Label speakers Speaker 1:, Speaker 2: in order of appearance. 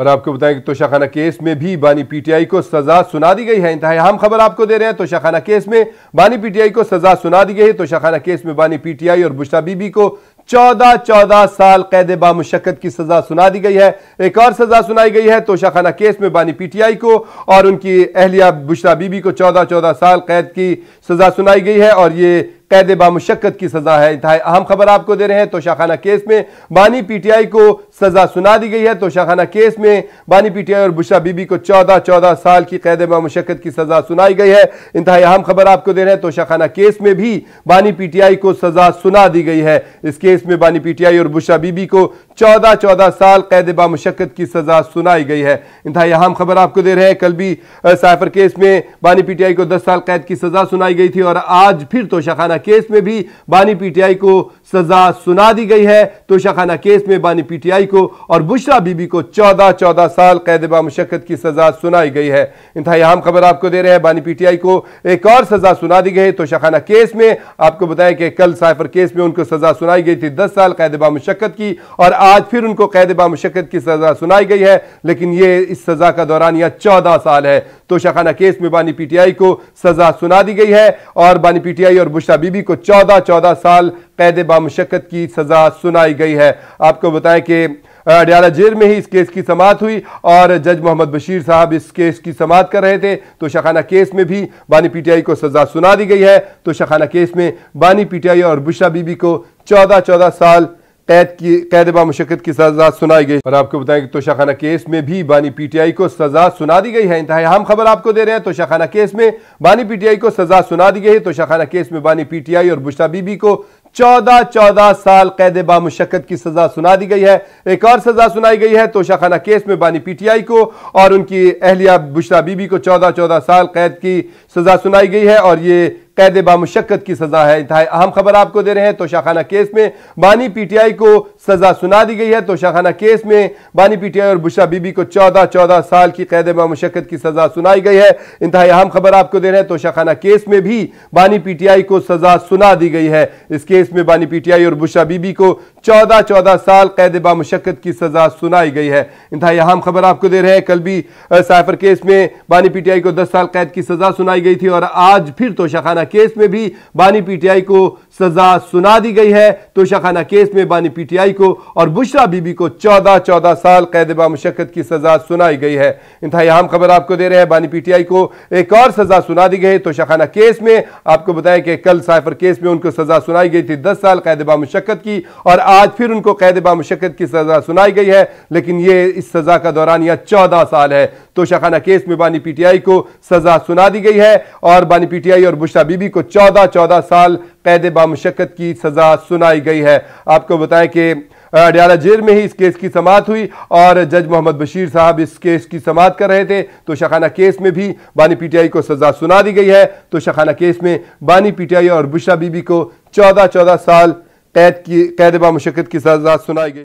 Speaker 1: और आपको बताएं कि तोशाखाना केस में भी बानी पीटीआई को सजा सुना दी गई है इंतहा अहम खबर आपको दे रहे हैं तोशाखाना केस में बानी पीटीआई को सजा सुना दी गई है तोशाखाना केस में बानी पीटीआई और बुशरा बीबी को चौदह चौदह साल कैद बामुशक्कत की सजा सुना दी गई है एक और सजा सुनाई गई है तोशाखाना केस में बानी पीटीआई को और उनकी अहलिया बुशरा बीबी को चौदह चौदह साल कैद की सजा सुनाई गई है और ये कैद बामशक्क़त की सजा है इंतहाई अहम खबर आपको दे रहे हैं तोशाखाना केस में बानी पीटीआई को सजा सुना दी गई है तोशाखाना केस में बानी पीटीआई और बुशा बीबी को चौदह चौदह साल की कैद बामशक्क़त की सजा सुनाई गई है इंतहाई अहम खबर आपको दे रहे हैं तोशाखाना केस में भी बानी पीटीआई को सजा सुना दी गई है इस केस में बानी पीटीआई और बुशा बीबी को चौदह चौदह साल कैद बामशक्कत की सजा सुनाई गई है इंतहाई अहम खबर आपको दे रहे हैं कल भी साइफर केस में बानी पीटीआई को दस साल कैद की सजा सुनाई गई थी और आज फिर तोशाखाना केस में भी बानी पीटीआई को सजा सुना दी गई है तो तोशाखाना केस में बानी पीटीआई को और बुशरा बीबी को चौदह चौदह साल कैदबा मुशक्क़त की सजा सुनाई गई है इंतहा अहम खबर आपको दे रहे हैं बानी पीटीआई को एक और सजा सुना दी गई तो तोशाखाना केस में आपको बताया कि कल साइफर केस में उनको सजा सुनाई गई थी दस साल कैदबा मुशक्क़त की और आज फिर उनको कैदबा मुशक्क़त की सजा सुनाई गई है लेकिन ये इस सजा का दौरान यह चौदह साल है तो तोशाखाना केस में बानी पीटीआई को सजा सुना दी गई है और बानी पीटीआई और बुशरा बीबी को चौदह चौदह साल कैद बामशक्क़त की सज़ा सुनाई गई है आपको बताएं कि अडियाला जेल में ही इस केस की समात हुई और जज मोहम्मद बशीर साहब इस केस की समात कर रहे थे तो शखाना केस में भी बानी पीटीआई को सज़ा सुना दी गई है तो शखाना केस में बानी पीटीआई और बुशा बीबी को चौदह चौदह साल कैद की कैदबा मुशक्क़त की सजा सुनाई गई और आपको बताएं कि तोशाखाना केस में भी बानी पीटीआई को सजा सुना दी गई है इंतहा अहम खबर आपको दे रहे हैं तोशाखाना केस में बानी पीटीआई को सजा सुना दी गई है तोशाखाना केस में बानी पीटीआई और बुशरा बीबी को चौदह चौदह साल कैद बामुशक्कत की सजा सुना दी गई है एक और सजा सुनाई गई है तोशाखाना केस में बानी पीटीआई को और उनकी अहलिया बुशरा बीबी को चौदह चौदह साल कैद की सजा सुनाई गई है और ये कैद बामशक्कत की सजा है इंतहा अहम खबर आपको दे रहे हैं तोशाखाना केस में बानी पीटीआई को सजा सुना दी गई है तोशाखाना केस में बानी पीटीआई और बुशा बीबी को चौदह चौदह साल की कैद बामशक्कत की सजा सुनाई गई है इंतहा अहम खबर आपको दे रहे हैं तोशाखाना केस में भी बानी पीटीआई को सजा सुना दी गई है इस केस में बानी पीटीआई और बुशा बीबी को चौदह चौदह साल कैद बामशक्कत की सजा सुनाई गई है इंतहा अहम खबर आपको दे रहे हैं कल भी साइफर केस में बानी पीटीआई को दस साल कैद की सजा सुनाई गई थी और आज फिर तोशाखाना केस में भी बानी पीटीआई को सजा सुना दी गई है तोशाखाना केस में बानी पीटीआई को और बुशरा बीबी को चौदह चौदह साल कैद मशक्कत की सजा सुनाई गई है इंतहाई अहम खबर आपको दे रहे हैं बानी पीटीआई को एक और सजा सुना दी गई है तोशाखाना केस में आपको बताया कि कल साइफर केस में उनको सजा सुनाई गई थी दस साल कैद मशक्कत की और आज फिर उनको कैद मशक्कत की सजा सुनाई गई है लेकिन ये इस सजा का दौरान यह चौदह साल है तोशाखाना केस में बानी पीटीआई को सजा सुना दी गई है और बानी पीटीआई और बुशरा बीबी को चौदह चौदह साल कैद बामशक्कत की सजा सुनाई गई है आपको बताएं कि अडियाला जेल में ही इस केस की समात हुई और जज मोहम्मद बशीर साहब इस केस की समात कर रहे थे तो शखाना केस में भी बानी पीटीआई को सजा सुना दी गई है तो शखाना केस में बानी पीटीआई और बुशा बीबी को चौदह चौदह साल कैद की कैद बामशक्कत की सजा सुनाई गई